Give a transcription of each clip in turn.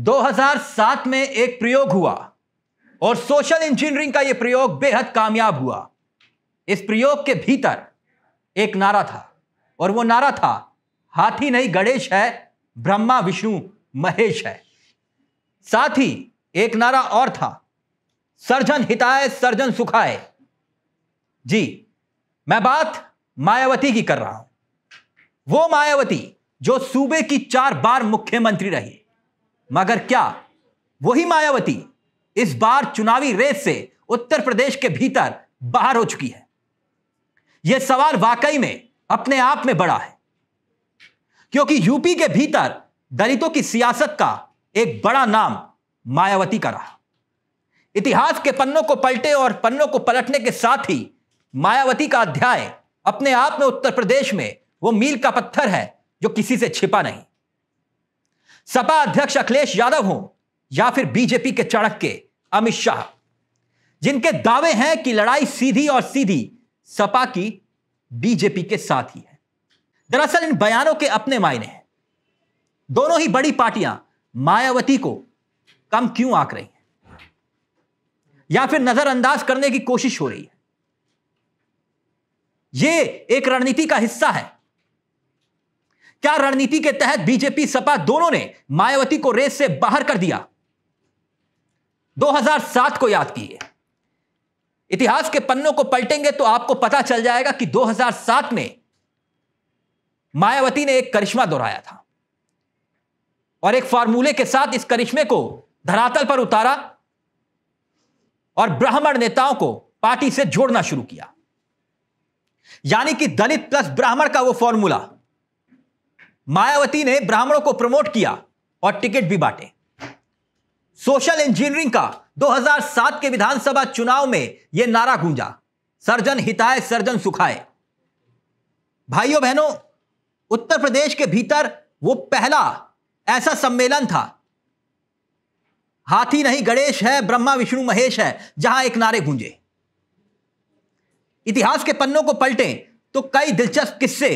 2007 में एक प्रयोग हुआ और सोशल इंजीनियरिंग का यह प्रयोग बेहद कामयाब हुआ इस प्रयोग के भीतर एक नारा था और वो नारा था हाथी नहीं गणेश है ब्रह्मा विष्णु महेश है साथ ही एक नारा और था सर्जन हिताय सर्जन सुखाए जी मैं बात मायावती की कर रहा हूं वो मायावती जो सूबे की चार बार मुख्यमंत्री रही मगर क्या वही मायावती इस बार चुनावी रेस से उत्तर प्रदेश के भीतर बाहर हो चुकी है यह सवाल वाकई में अपने आप में बड़ा है क्योंकि यूपी के भीतर दलितों की सियासत का एक बड़ा नाम मायावती का रहा इतिहास के पन्नों को पलटे और पन्नों को पलटने के साथ ही मायावती का अध्याय अपने आप में उत्तर प्रदेश में वो मील का पत्थर है जो किसी से छिपा नहीं सपा अध्यक्ष अखिलेश यादव हो या फिर बीजेपी के चड़क के अमित शाह जिनके दावे हैं कि लड़ाई सीधी और सीधी सपा की बीजेपी के साथ ही है दरअसल इन बयानों के अपने मायने हैं दोनों ही बड़ी पार्टियां मायावती को कम क्यों आंक रही हैं या फिर नजरअंदाज करने की कोशिश हो रही है यह एक रणनीति का हिस्सा है क्या रणनीति के तहत बीजेपी सपा दोनों ने मायावती को रेस से बाहर कर दिया 2007 को याद किए इतिहास के पन्नों को पलटेंगे तो आपको पता चल जाएगा कि 2007 में मायावती ने एक करिश्मा दोहराया था और एक फार्मूले के साथ इस करिश्मे को धरातल पर उतारा और ब्राह्मण नेताओं को पार्टी से जोड़ना शुरू किया यानी कि दलित प्लस ब्राह्मण का वो फॉर्मूला मायावती ने ब्राह्मणों को प्रमोट किया और टिकट भी बांटे सोशल इंजीनियरिंग का 2007 के विधानसभा चुनाव में यह नारा गूंजा सर्जन हिताय सर्जन सुखाए भाइयों बहनों उत्तर प्रदेश के भीतर वो पहला ऐसा सम्मेलन था हाथी नहीं गणेश है ब्रह्मा विष्णु महेश है जहां एक नारे गूंजे इतिहास के पन्नों को पलटें तो कई दिलचस्प किस्से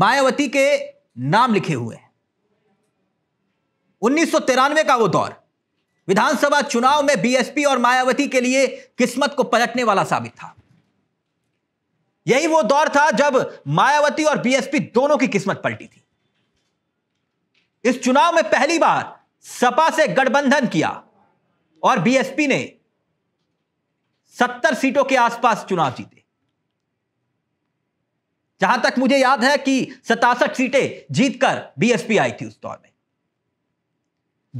मायावती के नाम लिखे हुए हैं तिरानवे का वो दौर विधानसभा चुनाव में बीएसपी और मायावती के लिए किस्मत को पलटने वाला साबित था यही वो दौर था जब मायावती और बीएसपी दोनों की किस्मत पलटी थी इस चुनाव में पहली बार सपा से गठबंधन किया और बीएसपी ने सत्तर सीटों के आसपास चुनाव जीते जहां तक मुझे याद है कि सतासठ सीटें जीतकर बीएसपी आई थी उस दौर में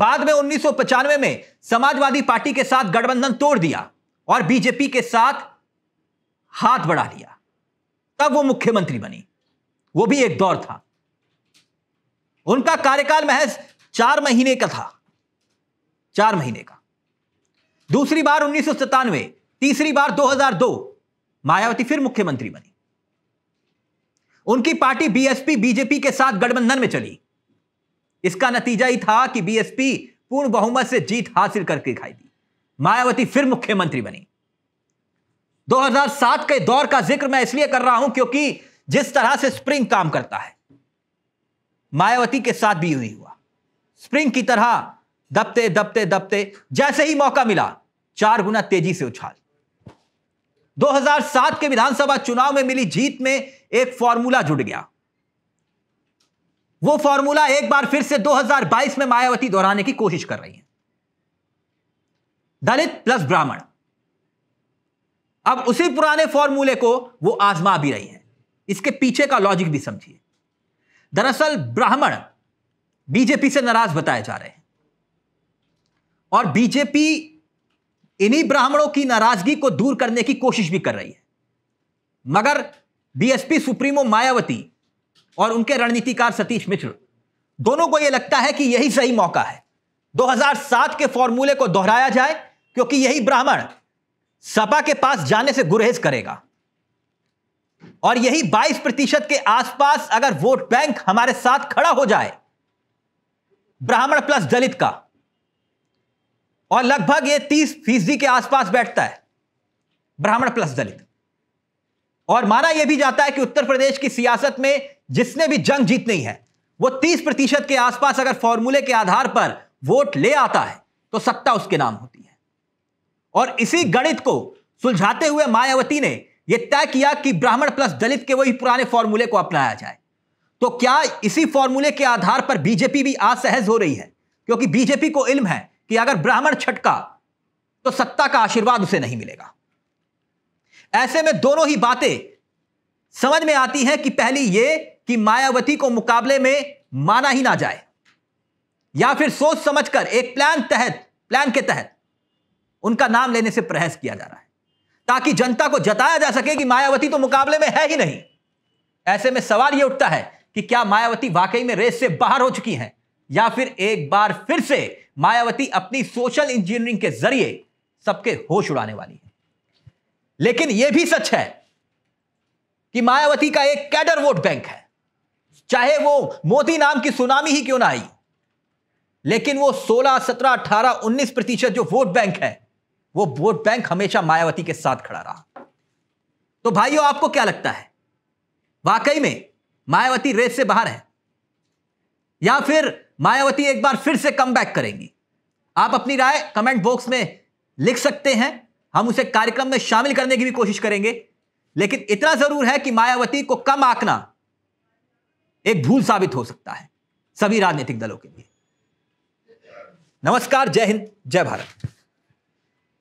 बाद में उन्नीस में समाजवादी पार्टी के साथ गठबंधन तोड़ दिया और बीजेपी के साथ हाथ बढ़ा लिया तब वो मुख्यमंत्री बनी वो भी एक दौर था उनका कार्यकाल महज चार महीने का था चार महीने का दूसरी बार उन्नीस तीसरी बार 2002 मायावती फिर मुख्यमंत्री बनी उनकी पार्टी बीएसपी बीजेपी के साथ गठबंधन में चली इसका नतीजा ही था कि बीएसपी पूर्ण बहुमत से जीत हासिल करके दिखाई दी मायावती फिर मुख्यमंत्री बनी 2007 के दौर का जिक्र मैं इसलिए कर रहा हूं क्योंकि जिस तरह से स्प्रिंग काम करता है मायावती के साथ भी यही हुआ स्प्रिंग की तरह दबते दबते दबते जैसे ही मौका मिला चार गुना तेजी से उछाल 2007 के विधानसभा चुनाव में मिली जीत में एक फॉर्मूला जुड़ गया वो फॉर्मूला एक बार फिर से 2022 में मायावती दोहराने की कोशिश कर रही है दलित प्लस ब्राह्मण अब उसी पुराने फॉर्मूले को वो आजमा भी रही है इसके पीछे का लॉजिक भी समझिए दरअसल ब्राह्मण बीजेपी से नाराज बताए जा रहे हैं और बीजेपी इन्हीं ब्राह्मणों की नाराजगी को दूर करने की कोशिश भी कर रही है मगर बीएसपी सुप्रीमो मायावती और उनके रणनीतिकार सतीश मिश्र दोनों को यह लगता है कि यही सही मौका है 2007 के फॉर्मूले को दोहराया जाए क्योंकि यही ब्राह्मण सपा के पास जाने से गुरेज करेगा और यही 22 प्रतिशत के आसपास अगर वोट बैंक हमारे साथ खड़ा हो जाए ब्राह्मण प्लस दलित का और लगभग ये तीस फीसदी के आसपास बैठता है ब्राह्मण प्लस दलित और माना यह भी जाता है कि उत्तर प्रदेश की सियासत में जिसने भी जंग जीत नहीं है वो तीस प्रतिशत के आसपास अगर फॉर्मूले के आधार पर वोट ले आता है तो सत्ता उसके नाम होती है और इसी गणित को सुलझाते हुए मायावती ने यह तय किया कि ब्राह्मण प्लस दलित के वही पुराने फॉर्मूले को अपनाया जाए तो क्या इसी फॉर्मूले के आधार पर बीजेपी भी असहज हो रही है क्योंकि बीजेपी को इल्म है कि अगर ब्राह्मण छटका तो सत्ता का आशीर्वाद उसे नहीं मिलेगा ऐसे में दोनों ही बातें समझ में आती हैं कि पहली यह कि मायावती को मुकाबले में माना ही ना जाए या फिर सोच समझकर एक प्लान तहत प्लान के तहत उनका नाम लेने से प्रयास किया जा रहा है ताकि जनता को जताया जा सके कि मायावती तो मुकाबले में है ही नहीं ऐसे में सवाल यह उठता है कि क्या मायावती वाकई में रेस से बाहर हो चुकी हैं या फिर एक बार फिर से मायावती अपनी सोशल इंजीनियरिंग के जरिए सबके होश उड़ाने वाली है लेकिन यह भी सच है कि मायावती का एक कैडर वोट बैंक है चाहे वो मोदी नाम की सुनामी ही क्यों ना आई लेकिन वो 16, 17, 18, 19 प्रतिशत जो वोट बैंक है वो वोट बैंक हमेशा मायावती के साथ खड़ा रहा तो भाइयों आपको क्या लगता है वाकई में मायावती रेस से बाहर है या फिर मायावती एक बार फिर से कम बैक करेंगी आप अपनी राय कमेंट बॉक्स में लिख सकते हैं हम उसे कार्यक्रम में शामिल करने की भी कोशिश करेंगे लेकिन इतना जरूर है कि मायावती को कम आंकना एक भूल साबित हो सकता है सभी राजनीतिक दलों के लिए नमस्कार जय हिंद जय भारत